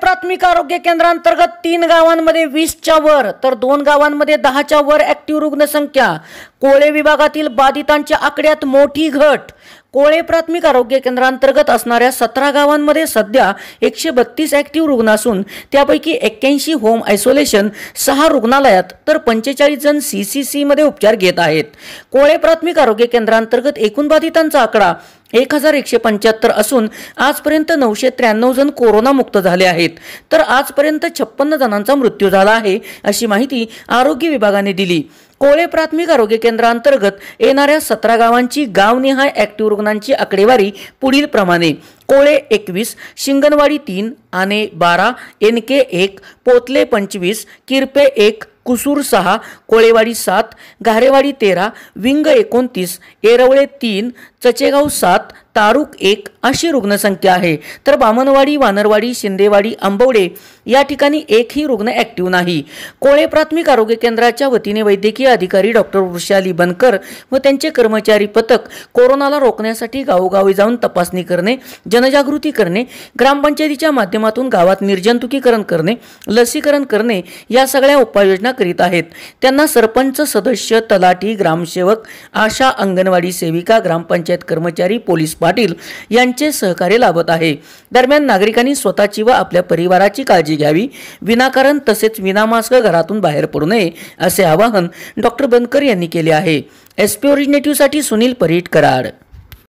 प्राथमिक आरोग्य केंद्रांतर्गत तीन गावांमध्ये वीसच्या वर तर दोन गावांमध्ये दहाच्या वर ऍक्टिव्ह रुग्णसंख्या कोळे विभागातील बाधितांच्या आकड्यात मोठी घट कोळे प्राथमिक आरोग्य केंद्रांतर्गत असणाऱ्या सतरा गावांमध्ये सध्या एकशे बत्तीस ऍक्टिव्ह रुग्ण असून त्यापैकी एक्क्याऐंशी होम आयसोलेशन सहा रुग्णालयात तर पंचेचाळीस जण सी सी सीमध्ये उपचार घेत आहेत कोळे प्राथमिक आरोग्य केंद्रांतर्गत एकूण बाधितांचा आकडा एक हजार एकशे पंच्याहत्तर असून आजपर्यंत नऊशे त्र्याण्णव जण कोरोनामुक्त झाले आहेत तर आजपर्यंत छप्पन्न जणांचा मृत्यू झाला आहे अशी माहिती आरोग्य विभागाने दिली कोळे प्राथमिक आरोग्य केंद्रांतर्गत येणाऱ्या सतरा गावांची गावनिहाय ऍक्टिव्ह रुग्णांची आकडेवारी पुढील प्रमाणे कोळे एकवीस शिंगणवाडी तीन आने बारा एन के एक पोतले पंचवीस किरपे एक कुसूर सहा कोळेवाडी सात घारेवाडी तेरा विंग एकोणतीस एरवळे तीन चचेगाव सात तारुक एक अशी रुग्णसंख्या आहे तर बामनवाडी वानरवाडी शिंदेवाडी आंबवडे या ठिकाणी एकही रुग्ण ॲक्टिव्ह नाही कोळे प्राथमिक आरोग्य केंद्राच्या वतीने वैद्यकीय अधिकारी डॉक्टर वृषाली बनकर व त्यांचे कर्मचारी पथक कोरोनाला रोखण्यासाठी गावोगावी जाऊन तपासणी करणे जनजागृती करणे ग्रामपंचायतीच्या माध्यमातून गावात निर्जंतुकीकरण करणे लसीकरण करणे या सगळ्या उपाययोजना करीत आहेत त्यांना सरपंच सदस्य तलाठी ग्रामसेवक आशा अंगणवाडी सेविका ग्रामपंचायत कर्मचारी पोलीस पाटील यांचे सहकार्य लाभत आहे दरम्यान नागरिकांनी स्वतःची व आपल्या परिवाराची काळजी घ्यावी विनाकारण तसेच विनामास्क घरातून बाहेर पडू नये असे आवाहन डॉक्टर बनकर यांनी केले आहे एस पी ओरिजिनेटिव्हसाठी सुनील परीट कराड